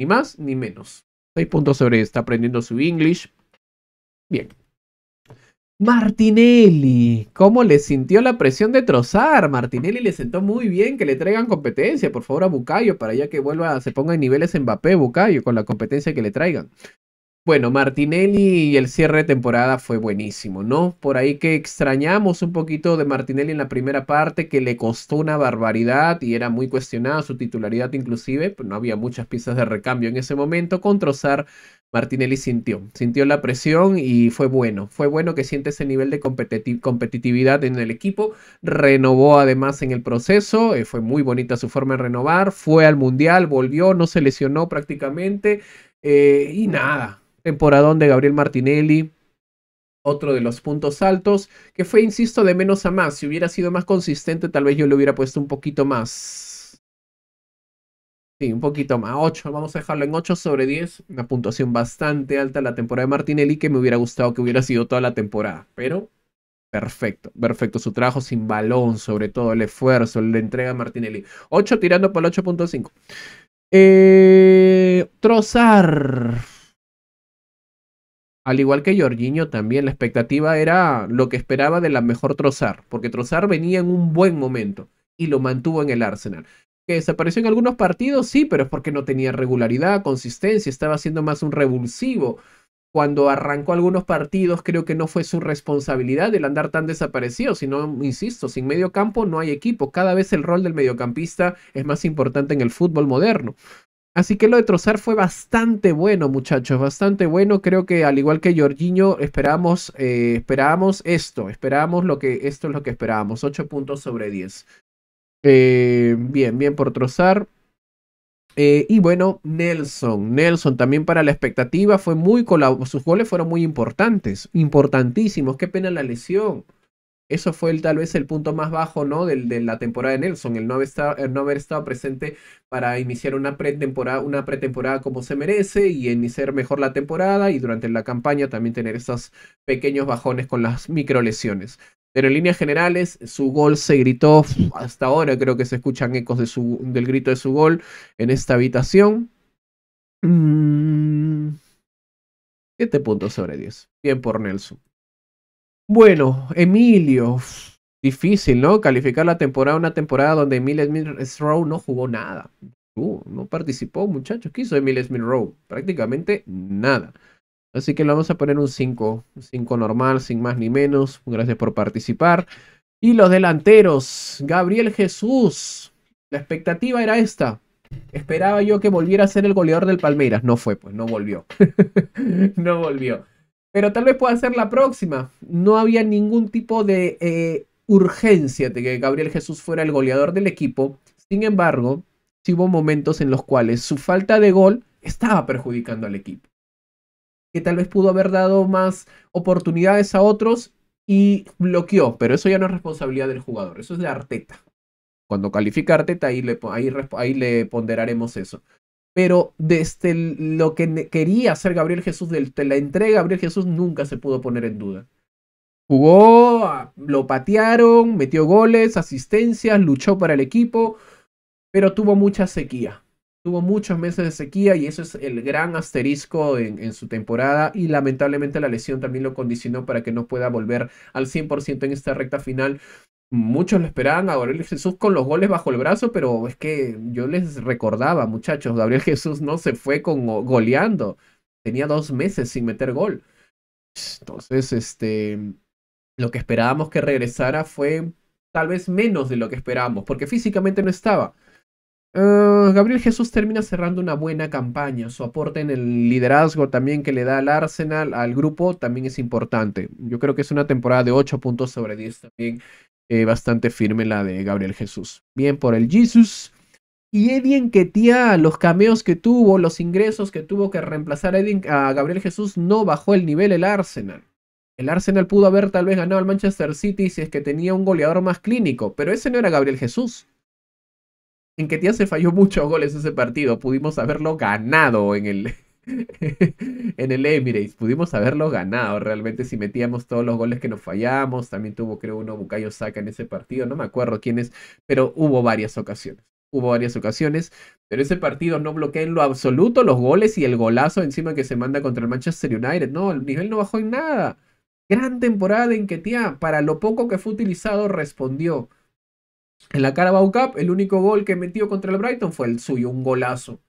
Ni más ni menos. 6 puntos sobre 10. Está aprendiendo su English. Bien. Martinelli. ¿Cómo le sintió la presión de trozar? Martinelli le sentó muy bien que le traigan competencia, por favor, a Bucayo, para ya que vuelva, se ponga en niveles Mbappé, Bucayo, con la competencia que le traigan. Bueno, Martinelli y el cierre de temporada fue buenísimo, ¿no? Por ahí que extrañamos un poquito de Martinelli en la primera parte, que le costó una barbaridad y era muy cuestionada su titularidad inclusive, pues no había muchas piezas de recambio en ese momento, con Trozar Martinelli sintió, sintió la presión y fue bueno, fue bueno que siente ese nivel de competitividad en el equipo, renovó además en el proceso, eh, fue muy bonita su forma de renovar, fue al Mundial, volvió, no se lesionó prácticamente eh, y nada, temporadón de Gabriel Martinelli, otro de los puntos altos, que fue, insisto, de menos a más. Si hubiera sido más consistente, tal vez yo le hubiera puesto un poquito más. Sí, un poquito más. 8, vamos a dejarlo en 8 sobre 10. Una puntuación bastante alta la temporada de Martinelli que me hubiera gustado que hubiera sido toda la temporada. Pero perfecto, perfecto. Su trabajo sin balón, sobre todo el esfuerzo, la entrega de Martinelli. 8 tirando por el 8.5. Eh, Trozar al igual que Jorginho también, la expectativa era lo que esperaba de la mejor Trozar, porque Trozar venía en un buen momento y lo mantuvo en el Arsenal. Que desapareció en algunos partidos, sí, pero es porque no tenía regularidad, consistencia, estaba siendo más un revulsivo. Cuando arrancó algunos partidos, creo que no fue su responsabilidad el andar tan desaparecido, sino, insisto, sin medio campo no hay equipo. Cada vez el rol del mediocampista es más importante en el fútbol moderno. Así que lo de Trozar fue bastante bueno, muchachos, bastante bueno. Creo que al igual que Jorginho, esperábamos, eh, esto, esperábamos lo que, esto es lo que esperábamos, 8 puntos sobre 10. Eh, bien, bien por Trozar. Eh, y bueno, Nelson, Nelson también para la expectativa fue muy, sus goles fueron muy importantes, importantísimos, qué pena la lesión. Eso fue el, tal vez el punto más bajo ¿no? de, de la temporada de Nelson, el no, haber estado, no estado presente para iniciar una pretemporada, una pretemporada como se merece y iniciar mejor la temporada y durante la campaña también tener esos pequeños bajones con las microlesiones. Pero en líneas generales, su gol se gritó, hasta ahora creo que se escuchan ecos de su, del grito de su gol en esta habitación. Mm, este 7 puntos sobre 10. Bien por Nelson. Bueno, Emilio. Difícil, ¿no? Calificar la temporada, una temporada donde Emilio Smith Rowe no jugó nada. no participó, muchachos. ¿Qué hizo Emilio Smith Rowe? Prácticamente nada. Así que le vamos a poner un 5. Un 5 normal, sin más ni menos. Gracias por participar. Y los delanteros. Gabriel Jesús. La expectativa era esta. Esperaba yo que volviera a ser el goleador del Palmeiras. No fue, pues no volvió. no volvió. Pero tal vez pueda ser la próxima. No había ningún tipo de eh, urgencia de que Gabriel Jesús fuera el goleador del equipo. Sin embargo, sí hubo momentos en los cuales su falta de gol estaba perjudicando al equipo. Que tal vez pudo haber dado más oportunidades a otros y bloqueó. Pero eso ya no es responsabilidad del jugador, eso es de Arteta. Cuando califica Arteta, ahí le ponderaremos eso pero desde lo que quería hacer Gabriel Jesús, desde la entrega Gabriel Jesús nunca se pudo poner en duda. Jugó, ah, lo patearon, metió goles, asistencias, luchó para el equipo, pero tuvo mucha sequía. Tuvo muchos meses de sequía y eso es el gran asterisco en su temporada y lamentablemente la lesión también lo condicionó para que no pueda volver al 100% en esta recta final. Muchos lo esperaban a Gabriel Jesús con los goles bajo el brazo, pero es que yo les recordaba, muchachos, Gabriel Jesús no se fue con goleando. Tenía dos meses sin meter gol. Entonces, este, lo que esperábamos que regresara fue tal vez menos de lo que esperábamos, porque físicamente no estaba. Eh, Gabriel Jesús termina cerrando una buena campaña. Su aporte en el liderazgo también que le da al Arsenal, al grupo, también es importante. Yo creo que es una temporada de 8 puntos sobre 10 también eh, bastante firme la de Gabriel Jesús. Bien por el Jesus. Y Eddie Enquetía, los cameos que tuvo, los ingresos que tuvo que reemplazar a, Gabriel Jesús, no bajó el nivel el Arsenal. El Arsenal pudo haber tal vez ganado al Manchester City si es que tenía un goleador más clínico, pero ese no era Gabriel Jesús. En Enquetía se falló muchos goles ese partido, pudimos haberlo ganado en el, en el Emirates. Pudimos haberlo ganado realmente si metíamos todos los goles que nos fallamos. También tuvo, creo, uno Bucayo Saka en ese partido. No me acuerdo quién es, pero hubo varias ocasiones. Hubo varias ocasiones, pero ese partido no bloquea en lo absoluto los goles y el golazo encima que se manda contra el Manchester United. No, el nivel no bajó en nada. Gran temporada en que Tía, para lo poco que fue utilizado, respondió. En la Carabao Cup, el único gol que metió contra el Brighton fue el suyo, un golazo.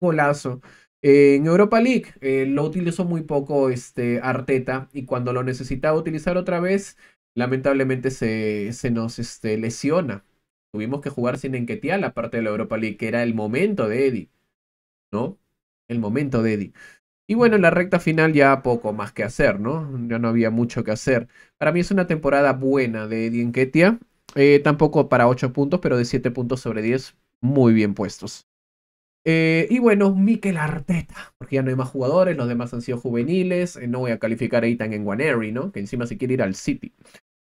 Golazo en Europa League eh, lo utilizó muy poco este, Arteta y cuando lo necesitaba utilizar otra vez, lamentablemente se, se nos este, lesiona. Tuvimos que jugar sin Enquetia la parte de la Europa League, que era el momento de Eddie, ¿no? El momento de Eddie. Y bueno, en la recta final ya poco más que hacer, ¿no? Ya no había mucho que hacer. Para mí es una temporada buena de Eddie Enquetia. Eh, tampoco para 8 puntos, pero de 7 puntos sobre 10, muy bien puestos. Eh, y bueno, Mikel Arteta, porque ya no hay más jugadores, los demás han sido juveniles. Eh, no voy a calificar a Ethan en Guaneri, ¿no? Que encima se quiere ir al City.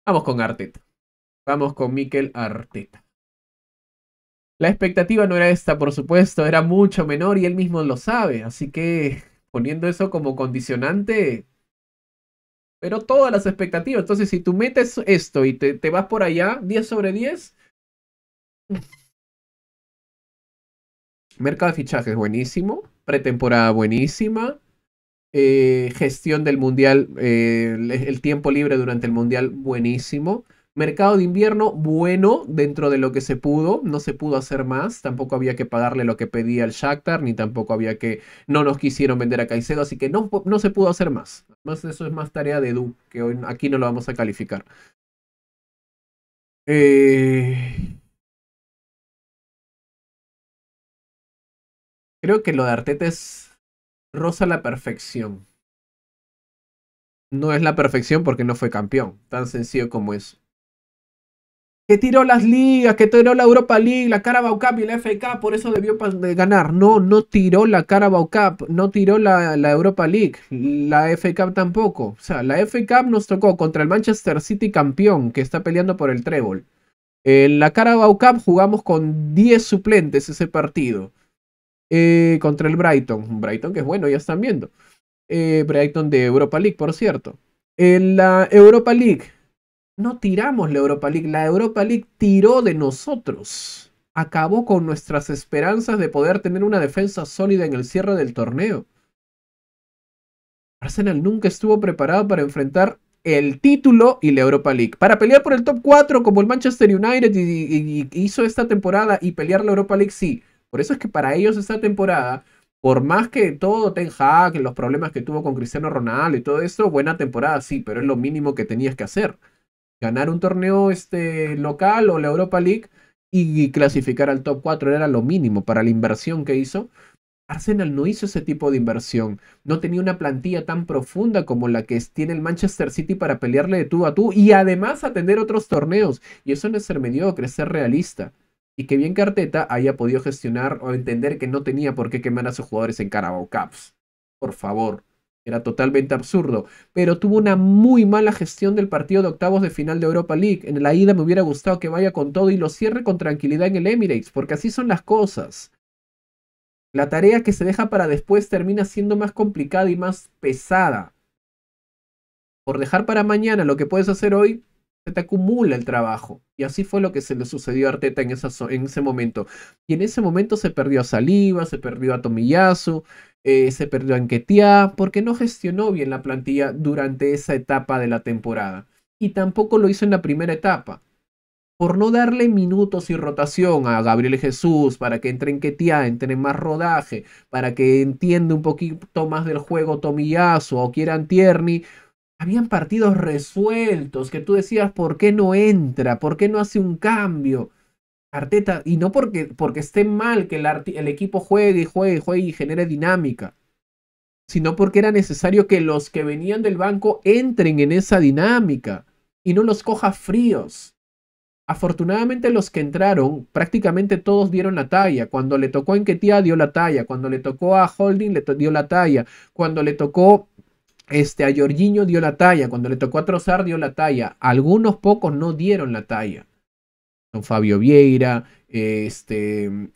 Vamos con Arteta. Vamos con Mikel Arteta. La expectativa no era esta, por supuesto, era mucho menor y él mismo lo sabe. Así que poniendo eso como condicionante, pero todas las expectativas. Entonces, si tú metes esto y te vas por allá, 10 sobre 10. Mercado de fichajes buenísimo, pretemporada buenísima, eh, gestión del mundial, eh, el tiempo libre durante el mundial buenísimo. Mercado de invierno bueno dentro de lo que se pudo, no se pudo hacer más, tampoco había que pagarle lo que pedía el Shakhtar, ni tampoco había que, no nos quisieron vender a Caicedo, así que no, no se pudo hacer más. Además eso es más tarea de Edu, que hoy aquí no lo vamos a calificar. Eh, Creo que lo de Arteta es rosa la perfección. No es la perfección porque no fue campeón. Tan sencillo como eso. Que tiró las ligas, que tiró la Europa League, la Carabao Cup y la FK, por eso debió ganar. No, no tiró la Carabao Cup, no tiró la, Europa League, la FK tampoco. O sea, la FK nos tocó contra el Manchester City campeón, que está peleando por el trébol. En la Carabao Cup jugamos con 10 suplentes ese partido. Eh, contra el Brighton. Brighton que es bueno, ya están viendo. Eh, Brighton de Europa League, por cierto. En la Europa League. No tiramos la Europa League. La Europa League tiró de nosotros. Acabó con nuestras esperanzas de poder tener una defensa sólida en el cierre del torneo. Arsenal nunca estuvo preparado para enfrentar el título y la Europa League. Para pelear por el top 4 como el Manchester United hizo esta temporada y pelear la Europa League, sí. Por eso es que para ellos esta temporada, por más que todo Ten Hag, los problemas que tuvo con Cristiano Ronaldo y todo esto, buena temporada sí, pero es lo mínimo que tenías que hacer. Ganar un torneo este, local o la Europa League y, clasificar al top 4 era lo mínimo para la inversión que hizo. Arsenal no hizo ese tipo de inversión, no tenía una plantilla tan profunda como la que tiene el Manchester City para pelearle de tú a tú y además atender otros torneos. Y eso no es ser mediocre, es ser realista y que bien Carteta haya podido gestionar o entender que no tenía por qué quemar a sus jugadores en Carabao Cups. Por favor, era totalmente absurdo, pero tuvo una muy mala gestión del partido de octavos de final de Europa League. En la ida me hubiera gustado que vaya con todo y lo cierre con tranquilidad en el Emirates, porque así son las cosas. La tarea que se deja para después termina siendo más complicada y más pesada. Por dejar para mañana lo que puedes hacer hoy, se te acumula el trabajo. Y así fue lo que se le sucedió a Arteta en, ese momento. Y en ese momento se perdió a Saliva se perdió a Tomiyasu, eh, se perdió a Enquetia, porque no gestionó bien la plantilla durante esa etapa de la temporada. Y tampoco lo hizo en la primera etapa. Por no darle minutos y rotación a Gabriel Jesús para que entre en Ketia, entre en más rodaje, para que entienda un poquito más del juego Tomiyasu o quieran Tierney, habían partidos resueltos que tú decías, ¿por qué no entra? ¿Por qué no hace un cambio? Arteta, y no porque, porque esté mal que el, equipo juegue y juegue y juegue y genere dinámica, sino porque era necesario que los que venían del banco entren en esa dinámica y no los coja fríos. Afortunadamente los que entraron, prácticamente todos dieron la talla. Cuando le tocó a Enquetía dio la talla. Cuando le tocó a Holding le dio la talla. Cuando le tocó este, a Jorginho dio la talla, cuando le tocó a Trozar dio la talla, algunos pocos no dieron la talla. Don Fabio Vieira, este,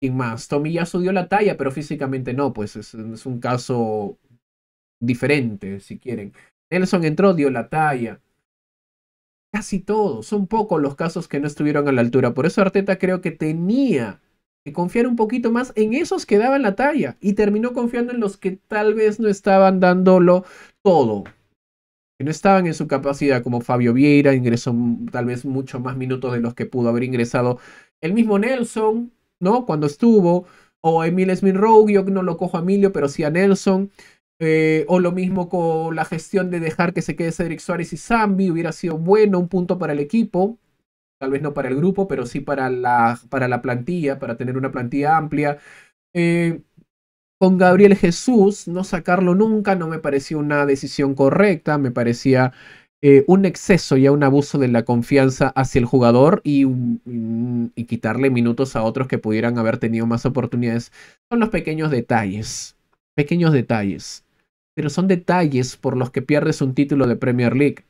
¿quién más? Tomiyasu dio la talla, pero físicamente no, pues es, es un caso diferente, si quieren. Nelson entró, dio la talla. Casi todos, son pocos los casos que no estuvieron a la altura. Por eso Arteta creo que tenía confiar un poquito más en esos que daban la talla y terminó confiando en los que tal vez no estaban dándolo todo, que no estaban en su capacidad, como Fabio Vieira, ingresó tal vez mucho más minutos de los que pudo haber ingresado el mismo Nelson, ¿no? Cuando estuvo, o Emil Smith Rowe, yo no lo cojo a Emilio, pero sí a Nelson. Eh, o lo mismo con la gestión de dejar que se quede Cedric Suárez y Zambi, hubiera sido bueno, un punto para el equipo, tal vez no para el grupo, pero sí para la, para la plantilla, para tener una plantilla amplia. Eh, con Gabriel Jesús, no sacarlo nunca no me pareció una decisión correcta, me parecía eh, un exceso y un abuso de la confianza hacia el jugador y, y quitarle minutos a otros que pudieran haber tenido más oportunidades. Son los pequeños detalles, pequeños detalles, pero son detalles por los que pierdes un título de Premier League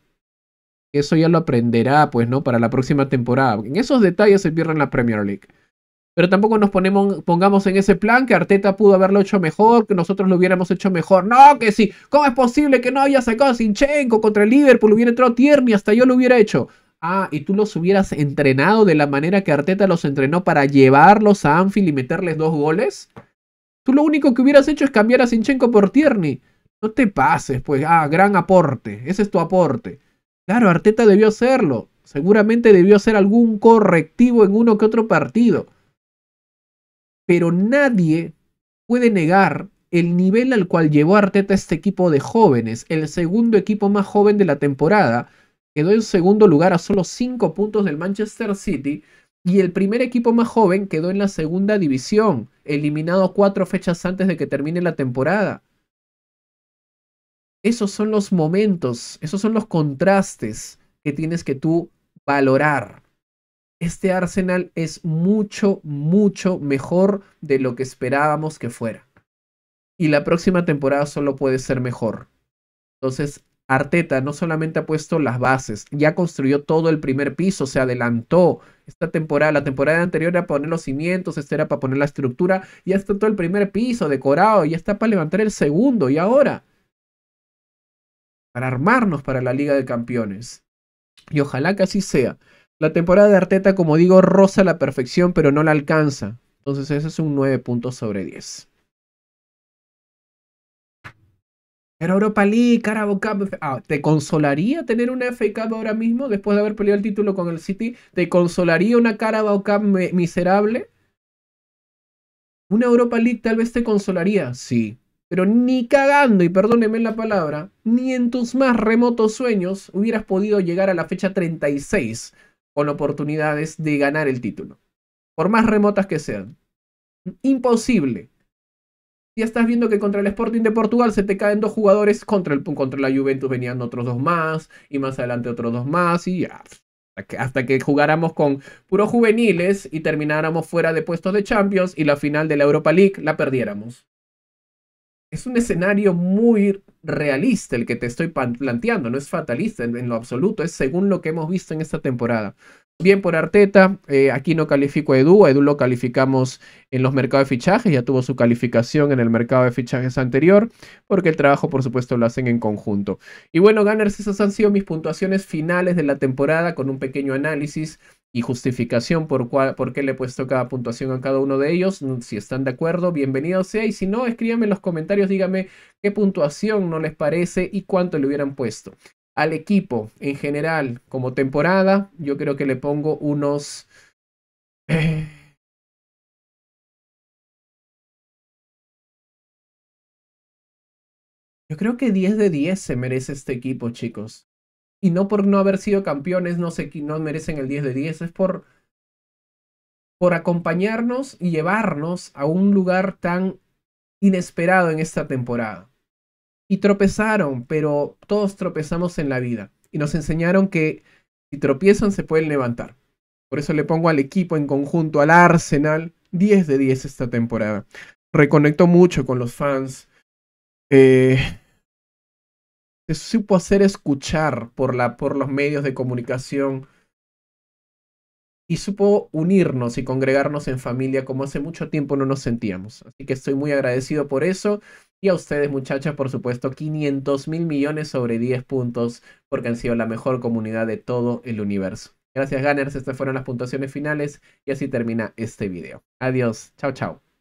eso ya lo aprenderá, pues, ¿no? Para la próxima temporada. En esos detalles se pierden la Premier League. Pero tampoco nos ponemos, pongamos en ese plan que Arteta pudo haberlo hecho mejor, que nosotros lo hubiéramos hecho mejor. No, que sí. ¿Cómo es posible que no haya sacado a Sinchenko contra el Liverpool? Hubiera entrado Tierney, hasta yo lo hubiera hecho. Ah, y tú los hubieras entrenado de la manera que Arteta los entrenó para llevarlos a Anfield y meterles dos goles. Tú lo único que hubieras hecho es cambiar a Sinchenko por Tierney. No te pases, pues. Ah, gran aporte. Ese es tu aporte. Claro, Arteta debió hacerlo. Seguramente debió hacer algún correctivo en uno que otro partido. Pero nadie puede negar el nivel al cual llevó Arteta este equipo de jóvenes, el segundo equipo más joven de la temporada. Quedó en segundo lugar a solo cinco puntos del Manchester City. Y el primer equipo más joven quedó en la segunda división, eliminado cuatro fechas antes de que termine la temporada. Esos son los momentos, esos son los contrastes que tienes que tú valorar. Este Arsenal es mucho, mucho mejor de lo que esperábamos que fuera. Y la próxima temporada solo puede ser mejor. Entonces, Arteta no solamente ha puesto las bases, ya construyó todo el primer piso, se adelantó. Esta temporada, la temporada anterior era para poner los cimientos, esta era para poner la estructura, ya está todo el primer piso decorado, ya está para levantar el segundo. Y ahora, para armarnos para la Liga de Campeones. Y ojalá que así sea. La temporada de Arteta, como digo, roza la perfección, pero no la alcanza. Entonces ese es un 9 puntos sobre 10. Pero Europa League, Carabao Cup. Ah, ¿Te consolaría tener una FA Cup ahora mismo después de haber peleado el título con el City? ¿Te consolaría una Carabao Cup miserable? Una Europa League tal vez te consolaría, sí. Pero ni cagando, y perdóneme la palabra, ni en tus más remotos sueños hubieras podido llegar a la fecha 36 con oportunidades de ganar el título. Por más remotas que sean. Imposible. Ya estás viendo que contra el Sporting de Portugal se te caen dos jugadores, contra, el, contra la Juventus venían otros dos más, y más adelante otros dos más, y Hasta que, hasta que jugáramos con puros juveniles y termináramos fuera de puestos de Champions y la final de la Europa League la perdiéramos es un escenario muy realista el que te estoy planteando, no es fatalista en, lo absoluto, es según lo que hemos visto en esta temporada. Bien por Arteta, eh, aquí no califico a Edu, a Edu lo calificamos en los mercados de fichajes, ya tuvo su calificación en el mercado de fichajes anterior, porque el trabajo por supuesto lo hacen en conjunto. Y bueno, Gunners, esas han sido mis puntuaciones finales de la temporada con un pequeño análisis y justificación por, por qué le he puesto cada puntuación a cada uno de ellos. Mm, si están de acuerdo, bienvenido sea. Y si no, escríbame en los comentarios, díganme qué puntuación no les parece y cuánto le hubieran puesto. Al equipo en general, como temporada, yo creo que le pongo unos... yo creo que 10 de 10 se merece este equipo, chicos. Y no por no haber sido campeones, no sé, no merecen el 10 de 10, es por, por acompañarnos y llevarnos a un lugar tan inesperado en esta temporada. Y tropezaron, pero todos tropezamos en la vida. Y nos enseñaron que si tropiezan se pueden levantar. Por eso le pongo al equipo en conjunto, al Arsenal, 10 de 10 esta temporada. Reconectó mucho con los fans. Eh, se supo hacer escuchar por, la, por los medios de comunicación y supo unirnos y congregarnos en familia como hace mucho tiempo no nos sentíamos. Así que estoy muy agradecido por eso y a ustedes muchachas, por supuesto, 500 mil millones sobre 10 puntos porque han sido la mejor comunidad de todo el universo. Gracias, Gunners. Estas fueron las puntuaciones finales y así termina este video. Adiós. Chao, chao.